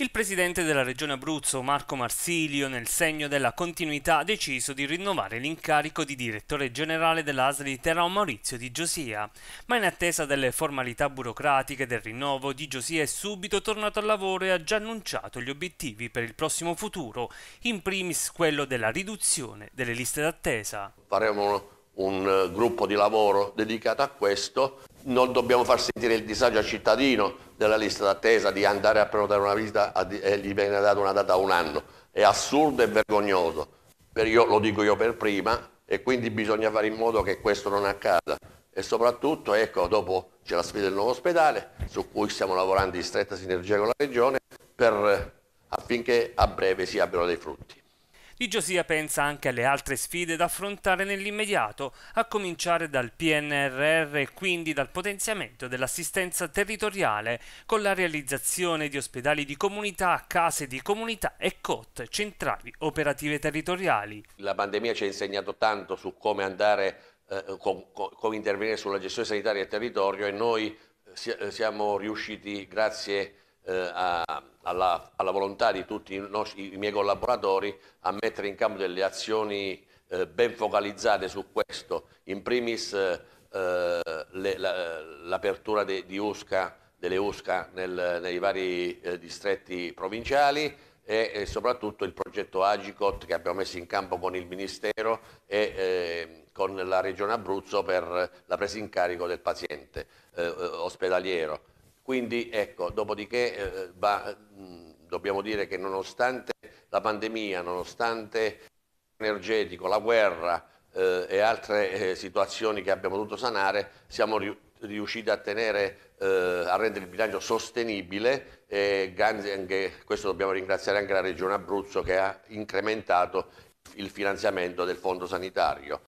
Il presidente della regione Abruzzo, Marco Marsilio, nel segno della continuità, ha deciso di rinnovare l'incarico di direttore generale dell'ASL di Terrao Maurizio di Giosia. Ma in attesa delle formalità burocratiche del rinnovo, Di Giosia è subito tornato al lavoro e ha già annunciato gli obiettivi per il prossimo futuro, in primis quello della riduzione delle liste d'attesa. Faremo un eh, gruppo di lavoro dedicato a questo non dobbiamo far sentire il disagio al cittadino della lista d'attesa di andare a prenotare una visita e gli viene data una data a un anno. È assurdo e vergognoso, io, lo dico io per prima e quindi bisogna fare in modo che questo non accada. E soprattutto, ecco, dopo c'è la sfida del nuovo ospedale su cui stiamo lavorando in stretta sinergia con la Regione per, affinché a breve si abbiano dei frutti. Di Giosia pensa anche alle altre sfide da affrontare nell'immediato, a cominciare dal PNRR e quindi dal potenziamento dell'assistenza territoriale, con la realizzazione di ospedali di comunità, case di comunità e COT, centrali operative territoriali. La pandemia ci ha insegnato tanto su come andare eh, come intervenire sulla gestione sanitaria del territorio e noi eh, siamo riusciti, grazie a eh, a, alla, alla, volontà di tutti i, nostri, i, miei collaboratori a mettere in campo delle azioni eh, ben focalizzate su questo, in primis eh, l'apertura la, di USCA, delle USCA nel, nei vari eh, distretti provinciali, e, soprattutto il progetto Agicot che abbiamo messo in campo con il Ministero e eh, con la Regione Abruzzo per la presa in carico del paziente eh, ospedaliero. Quindi ecco, dopodiché eh, va, mh, mm, dobbiamo dire che nonostante la pandemia, nonostante l'energetico, la guerra eh, e altre eh, situazioni che abbiamo dovuto sanare, siamo riusciti riusciti a, tenere, eh, a rendere il bilancio sostenibile e anche, questo dobbiamo ringraziare anche la Regione Abruzzo che ha incrementato il finanziamento del fondo sanitario.